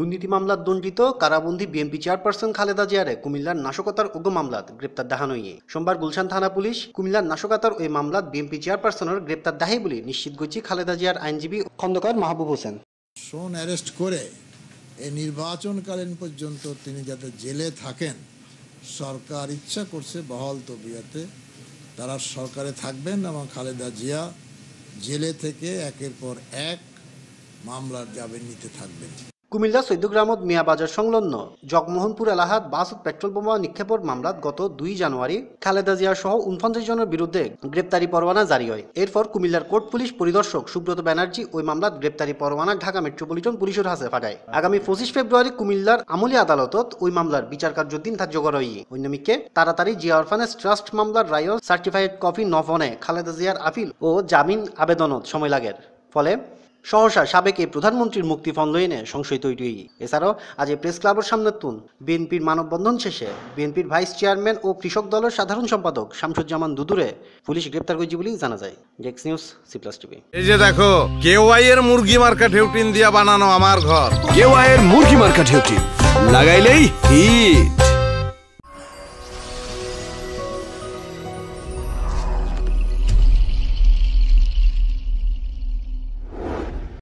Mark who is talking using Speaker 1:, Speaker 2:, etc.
Speaker 1: দুর্নীতি মামলার দণ্ডিত কারাবন্দী বিএনপি চেয়ারপারসন খালেদা জিয়ারে কুমিল্লার নাশকতার উগ্র মামলাত গ্রেপ্তার নিয়ে সোমবার গুলশান থানা পুলিশ কুমিল্লার নাশকতার ওই মামলাত বিএনপি চেয়ারপারসনের গ্রেপ্তার দাহি বলে নিশ্চিত করছি খালেদা জিয়ার আইনজীবী খন্দকার মাহবুব হোসেন
Speaker 2: সোন অ্যারেস্ট করে এই নির্বাচনকালীন পর্যন্ত তিনি যাতে জেলে থাকেন সরকার ইচ্ছা করছে বহল তবিয়াতে তারা সরকারে থাকবেন এবং খালেদা জিয়া জেলে থেকে একের পর এক মামলার জামিন নিতে থাকবেন
Speaker 1: কুমিল্লা সৈদ্যগ্রামত বাজার সংলগ্ন জগমোহনপুর এলাহাত বাস পেট্রোল বোমা নিক্ষেপর মামলাত গত দুই জানুয়ারি খালেদা জিয়ার সহ উনপঞ্চাশ জনের বিরুদ্ধে গ্রেপ্তারি পরোয়ানা জারি হয় এরপর কুমিল্লার কোর্ট পুলিশ পরিদর্শক সুব্রত ব্যানার্জি ওই মামলার গ্রেপ্তারি পরোয়ানা ঢাকা মেট্রোপলিটন পুলিশের হাতে ফাটায় আগামী পঁচিশ ফেব্রুয়ারি কুমিল্লার আমলি আদালতত ওই মামলার বিচার কার্যের দিন ধার্য করা হয় অন্যমিকে তাড়াতাড়ি জিয়া অরফানেস ট্রাস্ট মামলার রায়ও সার্টিফাইড কপি নফনে খালেদা জিয়ার আপিল ও জামিন আবেদনত সময় লাগে ফলে সহসা সাবেক এই প্রধানমন্ত্রীর মুক্তি ফন এনে সংশয় তৈরি এছাড়াও আজ এই প্রেস ক্লাবের সামনে তুন বিএনপির মানববন্ধন শেষে বিএনপির ভাইস চেয়ারম্যান ও কৃষক দলের সাধারণ সম্পাদক শামসুজ্জামান দুদুরে পুলিশ গ্রেপ্তার করেছে বলেই জানা যায় ডেক্স নিউজ সি
Speaker 3: প্লাস টিভি এই যে দেখো কেওয়াই এর মুরগি মার্কেট হেউটিন দিয়া বানানো আমার ঘর কেওয়াই এর মুরগি মার্কেট হেউটিন লাগাইলেই হিট